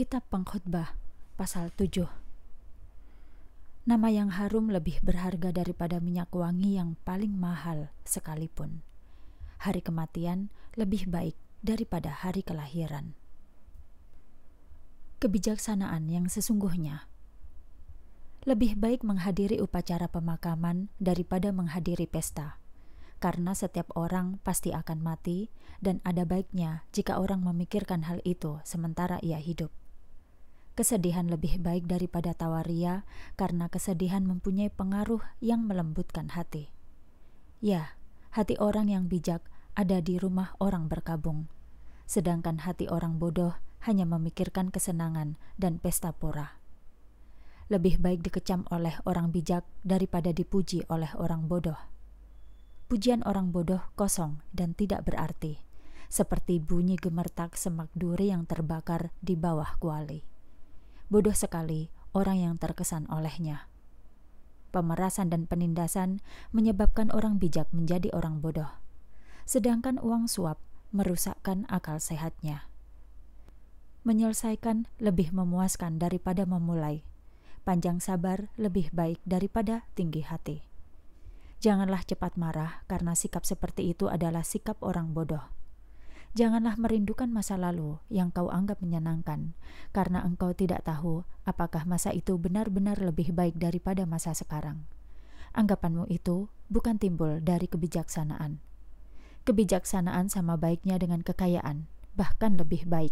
Kitab Pengkhotbah pasal 7 Nama yang harum lebih berharga daripada minyak wangi yang paling mahal sekalipun. Hari kematian lebih baik daripada hari kelahiran. Kebijaksanaan yang sesungguhnya lebih baik menghadiri upacara pemakaman daripada menghadiri pesta, karena setiap orang pasti akan mati, dan ada baiknya jika orang memikirkan hal itu sementara ia hidup. Kesedihan lebih baik daripada tawaria, karena kesedihan mempunyai pengaruh yang melembutkan hati. Ya, hati orang yang bijak ada di rumah orang berkabung, sedangkan hati orang bodoh hanya memikirkan kesenangan dan pesta pora. Lebih baik dikecam oleh orang bijak daripada dipuji oleh orang bodoh. Pujian orang bodoh kosong dan tidak berarti, seperti bunyi gemertak semak duri yang terbakar di bawah kuali bodoh sekali orang yang terkesan olehnya. Pemerasan dan penindasan menyebabkan orang bijak menjadi orang bodoh, sedangkan uang suap merusakkan akal sehatnya. Menyelesaikan lebih memuaskan daripada memulai. Panjang sabar lebih baik daripada tinggi hati. Janganlah cepat marah, karena sikap seperti itu adalah sikap orang bodoh Janganlah merindukan masa lalu yang kau anggap menyenangkan, karena engkau tidak tahu apakah masa itu benar-benar lebih baik daripada masa sekarang. Anggapanmu itu bukan timbul dari kebijaksanaan. Kebijaksanaan sama baiknya dengan kekayaan, bahkan lebih baik.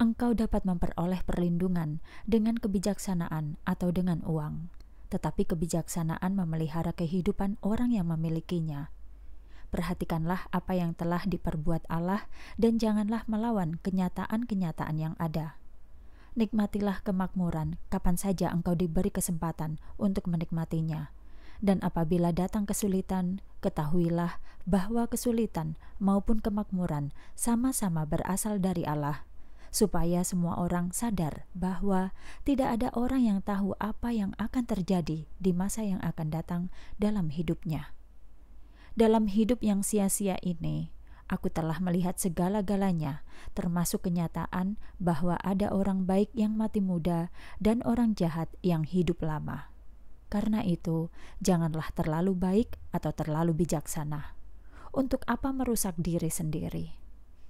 Engkau dapat memperoleh perlindungan dengan kebijaksanaan atau dengan uang, tetapi kebijaksanaan memelihara kehidupan orang yang memilikinya Perhatikanlah apa yang telah diperbuat Allah, dan janganlah melawan kenyataan-kenyataan yang ada. Nikmatilah kemakmuran kapan saja engkau diberi kesempatan untuk menikmatinya, dan apabila datang kesulitan, ketahuilah bahwa kesulitan maupun kemakmuran sama-sama berasal dari Allah supaya semua orang sadar bahwa tidak ada orang yang tahu apa yang akan terjadi di masa yang akan datang dalam hidupnya. Dalam hidup yang sia-sia ini, aku telah melihat segala-galanya, termasuk kenyataan bahwa ada orang baik yang mati muda dan orang jahat yang hidup lama. Karena itu, janganlah terlalu baik atau terlalu bijaksana. Untuk apa merusak diri sendiri?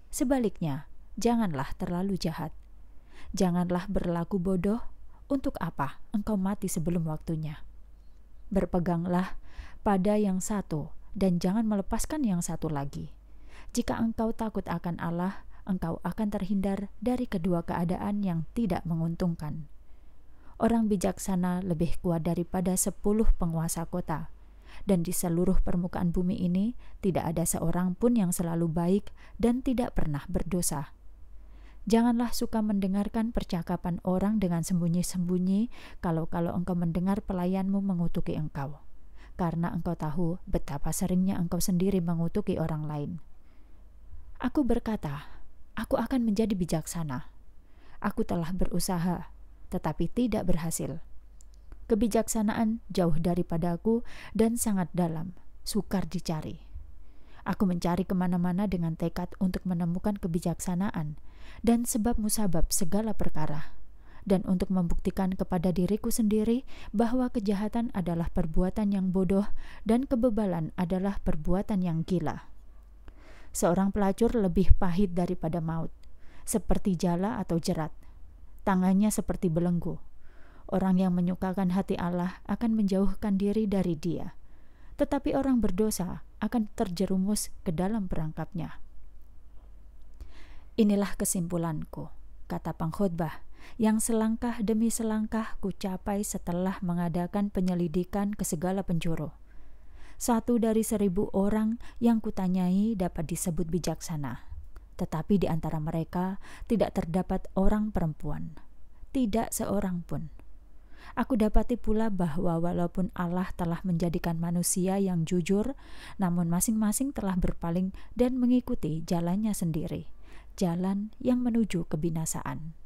Sebaliknya, janganlah terlalu jahat. Janganlah berlaku bodoh. Untuk apa engkau mati sebelum waktunya? Berpeganglah pada yang satu, dan jangan melepaskan yang satu lagi. Jika engkau takut akan Allah, engkau akan terhindar dari kedua keadaan yang tidak menguntungkan. Orang bijaksana lebih kuat daripada sepuluh penguasa kota, dan di seluruh permukaan bumi ini tidak ada seorang pun yang selalu baik dan tidak pernah berdosa. Janganlah suka mendengarkan percakapan orang dengan sembunyi-sembunyi, kalau-kalau engkau mendengar pelayanmu mengutuki engkau karena engkau tahu betapa seringnya engkau sendiri mengutuki orang lain. Aku berkata, "Aku akan menjadi bijaksana. Aku telah berusaha, tetapi tidak berhasil. Kebijaksanaan jauh daripadaku dan sangat dalam, sukar dicari." Aku mencari kemana-mana dengan tekad untuk menemukan kebijaksanaan dan sebab musabab segala perkara dan untuk membuktikan kepada diriku sendiri bahwa kejahatan adalah perbuatan yang bodoh dan kebebalan adalah perbuatan yang gila. Seorang pelacur lebih pahit daripada maut, seperti jala atau jerat. Tangannya seperti belenggu. Orang yang menyukakan hati Allah akan menjauhkan diri dari Dia, tetapi orang berdosa akan terjerumus ke dalam perangkapnya. Inilah kesimpulanku, kata pengkhotbah yang selangkah demi selangkah kucapai setelah mengadakan penyelidikan ke segala penjuru. Satu dari seribu orang yang kutanyai dapat disebut bijaksana, tetapi di antara mereka tidak terdapat orang perempuan, tidak seorang pun. Aku dapati pula bahwa walaupun Allah telah menjadikan manusia yang jujur, namun masing-masing telah berpaling dan mengikuti jalannya sendiri, jalan yang menuju kebinasaan.